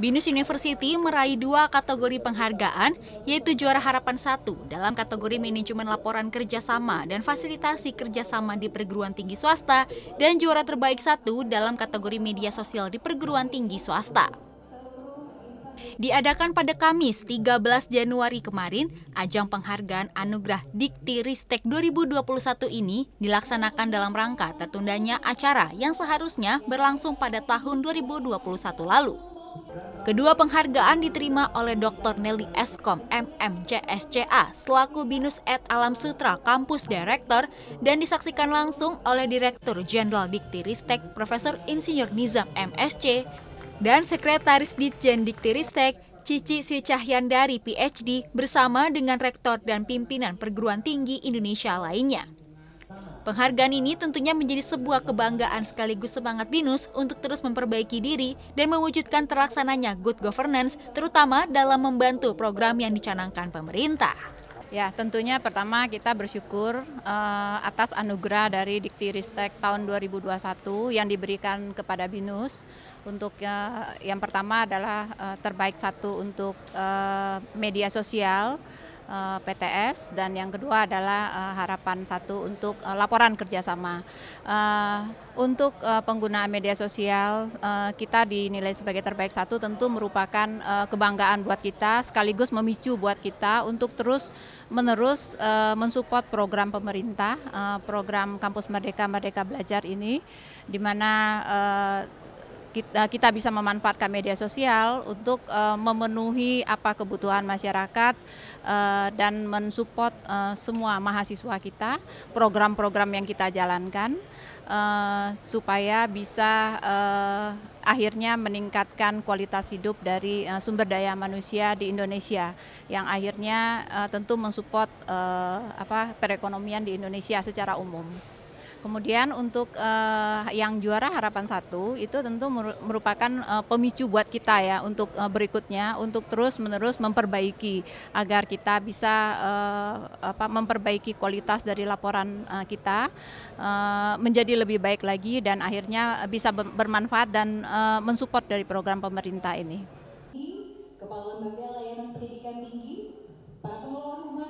Binus University meraih dua kategori penghargaan, yaitu Juara Harapan satu dalam kategori Manajemen Laporan Kerjasama dan Fasilitasi Kerjasama di Perguruan Tinggi Swasta, dan Juara Terbaik satu dalam kategori Media Sosial di Perguruan Tinggi Swasta. Diadakan pada Kamis 13 Januari kemarin, ajang penghargaan anugerah Dikti Ristek 2021 ini dilaksanakan dalam rangka tertundanya acara yang seharusnya berlangsung pada tahun 2021 lalu. Kedua penghargaan diterima oleh Dr. Nelly Eskom MMCSCA selaku Binus Ed Alam Sutra Kampus Direktor dan disaksikan langsung oleh Direktur Jenderal Dikti Ristek Profesor Insinyur Nizam MSC dan Sekretaris Ditjen Diktiristek Cici Sri Cahyandari PhD bersama dengan rektor dan pimpinan perguruan tinggi Indonesia lainnya. Penghargaan ini tentunya menjadi sebuah kebanggaan sekaligus semangat BINUS untuk terus memperbaiki diri dan mewujudkan terlaksananya good governance terutama dalam membantu program yang dicanangkan pemerintah. Ya, tentunya pertama kita bersyukur uh, atas anugerah dari Dikti Ristek tahun 2021 yang diberikan kepada BINUS. Untuk uh, yang pertama adalah uh, terbaik satu untuk uh, media sosial, Eh, PTS dan yang kedua adalah eh, harapan satu untuk eh, laporan kerjasama. untuk penggunaan media sosial kita dinilai sebagai terbaik satu tentu merupakan kebanggaan buat kita sekaligus memicu buat kita untuk terus menerus mensupport program pemerintah program kampus merdeka merdeka belajar ini di mana kita, kita bisa memanfaatkan media sosial untuk uh, memenuhi apa kebutuhan masyarakat uh, dan mensupport uh, semua mahasiswa kita, program-program yang kita jalankan uh, supaya bisa uh, akhirnya meningkatkan kualitas hidup dari uh, sumber daya manusia di Indonesia yang akhirnya uh, tentu mensupport uh, apa perekonomian di Indonesia secara umum. Kemudian untuk uh, yang juara harapan satu itu tentu merupakan uh, pemicu buat kita ya untuk uh, berikutnya untuk terus menerus memperbaiki agar kita bisa uh, apa, memperbaiki kualitas dari laporan uh, kita uh, menjadi lebih baik lagi dan akhirnya bisa bermanfaat dan uh, mensupport dari program pemerintah ini. Kepala Lembaga Layanan Pendidikan Tinggi, para pengelola rumah